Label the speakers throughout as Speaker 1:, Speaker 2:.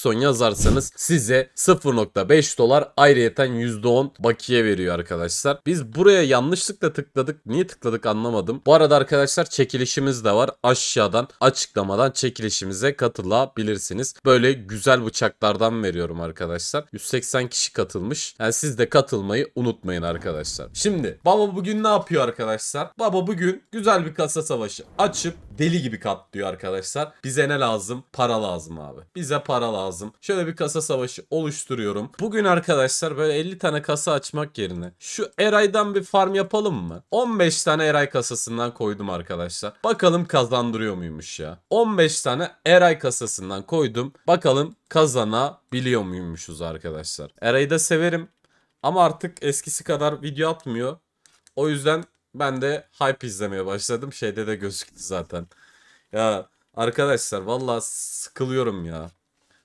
Speaker 1: Exxon yazarsanız size 0.5 dolar ayrıyeten %10 bakiye veriyor arkadaşlar. Biz buraya yanlışlıkla tıkladık. Niye tıkladık anlamadım. Bu arada arkadaşlar çekilişimiz de var. Aşağıdan açıklamadan çekilişimize katılabilirsiniz. Böyle güzel bıçaklardan veriyorum arkadaşlar. 180 kişi katılmış. Yani siz de katılmayı unutmayın arkadaşlar. Şimdi baba bugün ne yapıyor arkadaşlar? Baba bugün güzel bir kasa savaşı açıp deli gibi katlıyor arkadaşlar. Bize ne lazım? Para lazım abi. Bize para lazım. Şöyle bir kasa savaşı oluşturuyorum. Bugün arkadaşlar böyle 50 tane kasa açmak yerine şu Eray'dan bir farm yapalım mı? 15 tane Eray kasasından koydum arkadaşlar. Bakalım kazandırıyor muymuş ya. 15 tane Eray kasasından koydum. Bakalım kazanabiliyor muymuşuz arkadaşlar. Eray'ı da severim. Ama artık eskisi kadar video atmıyor. O yüzden ben de hype izlemeye başladım. Şeyde de gözüktü zaten. Ya arkadaşlar valla sıkılıyorum ya.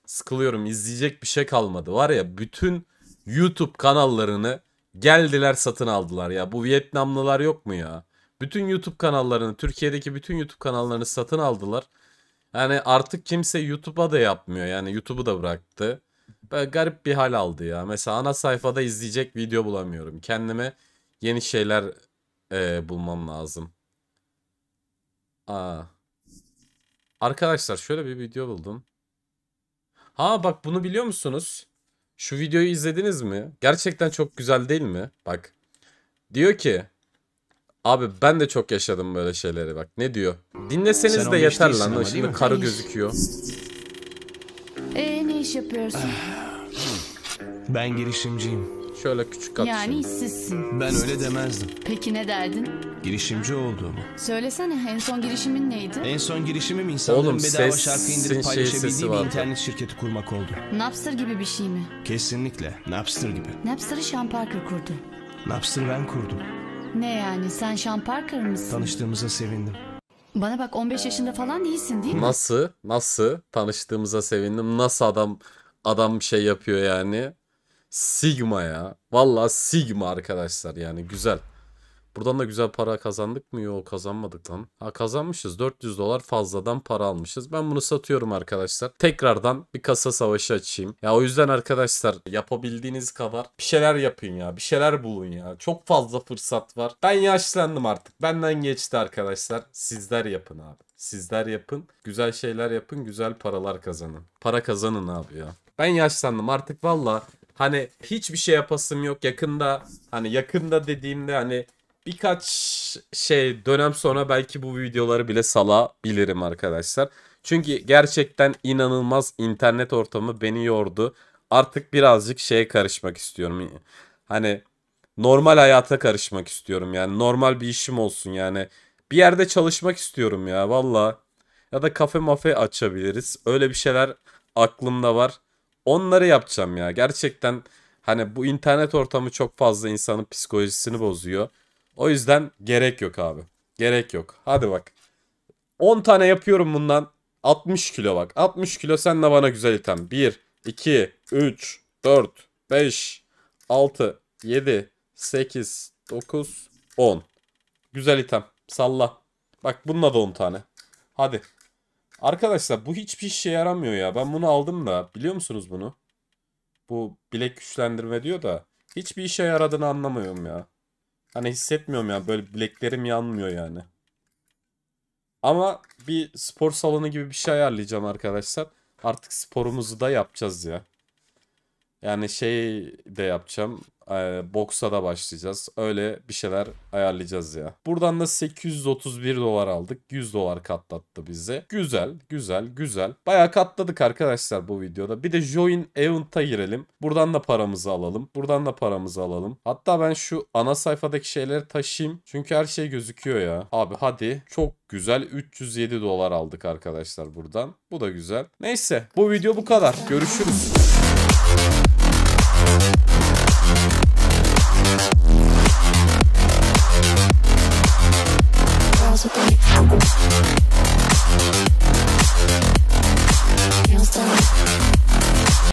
Speaker 1: Sıkılıyorum. İzleyecek bir şey kalmadı. Var ya bütün YouTube kanallarını geldiler satın aldılar ya. Bu Vietnamlılar yok mu ya? Bütün YouTube kanallarını, Türkiye'deki bütün YouTube kanallarını satın aldılar. Yani artık kimse YouTube'a da yapmıyor. Yani YouTube'u da bıraktı. Böyle garip bir hal aldı ya. Mesela ana sayfada izleyecek video bulamıyorum. Kendime yeni şeyler ee, bulmam lazım. Aa. Arkadaşlar şöyle bir video buldum. Ha bak bunu biliyor musunuz? Şu videoyu izlediniz mi? Gerçekten çok güzel değil mi? Bak. Diyor ki Abi ben de çok yaşadım böyle şeyleri bak. Ne diyor? Dinleseniz Sen de yeter lan. Ama, Şimdi karı gözüküyor. Ee, ne iş yapıyorsun? Ben girişimciyim. Şöyle küçük kat. Yani işsizsin. Ben öyle demezdim. Peki ne derdin? Girişimci olduğumu. Söylesene en son girişimin neydi? En son girişimim insanların Oğlum, bedava şarkı indirip paylaşabildiği bir internet şirketi kurmak oldu. Napster gibi bir şey mi? Kesinlikle. Napster gibi. Napster'ı Sean Parker kurdu. Napster'ı ben kurdum. Ne yani sen Sean Parker mısın? Tanıştığımıza sevindim. Bana bak 15 yaşında falan değilsin değil mi? Nasıl? Nasıl? Tanıştığımıza sevindim. Nasıl adam adam şey yapıyor yani? Sigma ya. Valla Sigma arkadaşlar yani güzel. Buradan da güzel para kazandık mı? Yok kazanmadık lan. Ha kazanmışız. 400 dolar fazladan para almışız. Ben bunu satıyorum arkadaşlar. Tekrardan bir kasa savaşı açayım. Ya o yüzden arkadaşlar yapabildiğiniz kadar bir şeyler yapın ya. Bir şeyler bulun ya. Çok fazla fırsat var. Ben yaşlandım artık. Benden geçti arkadaşlar. Sizler yapın abi. Sizler yapın. Güzel şeyler yapın. Güzel paralar kazanın. Para kazanın abi ya. Ben yaşlandım artık valla Hani hiçbir şey yapasım yok yakında hani yakında dediğimde hani birkaç şey dönem sonra belki bu videoları bile salabilirim arkadaşlar. Çünkü gerçekten inanılmaz internet ortamı beni yordu. Artık birazcık şeye karışmak istiyorum. Hani normal hayata karışmak istiyorum yani normal bir işim olsun yani. Bir yerde çalışmak istiyorum ya valla. Ya da kafe mafe açabiliriz. Öyle bir şeyler aklımda var onları yapacağım ya. Gerçekten hani bu internet ortamı çok fazla insanın psikolojisini bozuyor. O yüzden gerek yok abi. Gerek yok. Hadi bak. 10 tane yapıyorum bundan. 60 kilo bak. 60 kilo sen de bana güzel item. 1, 2, 3, 4, 5, 6, 7, 8, 9, 10. Güzel item. Salla. Bak bununla da 10 tane. Hadi. Arkadaşlar bu hiçbir işe yaramıyor ya. Ben bunu aldım da biliyor musunuz bunu? Bu bilek güçlendirme diyor da hiçbir işe yaradığını anlamıyorum ya. Hani hissetmiyorum ya böyle bileklerim yanmıyor yani. Ama bir spor salonu gibi bir şey ayarlayacağım arkadaşlar. Artık sporumuzu da yapacağız ya. Yani şey de yapacağım e, boksa da başlayacağız. Öyle bir şeyler ayarlayacağız ya. Buradan da 831 dolar aldık. 100 dolar katlattı bize. Güzel, güzel, güzel. Bayağı katladık arkadaşlar bu videoda. Bir de Join Event'a girelim. Buradan da paramızı alalım. Buradan da paramızı alalım. Hatta ben şu ana sayfadaki şeyleri taşıyayım. Çünkü her şey gözüküyor ya. Abi hadi. Çok güzel 307 dolar aldık arkadaşlar buradan. Bu da güzel. Neyse bu video bu kadar. Görüşürüz.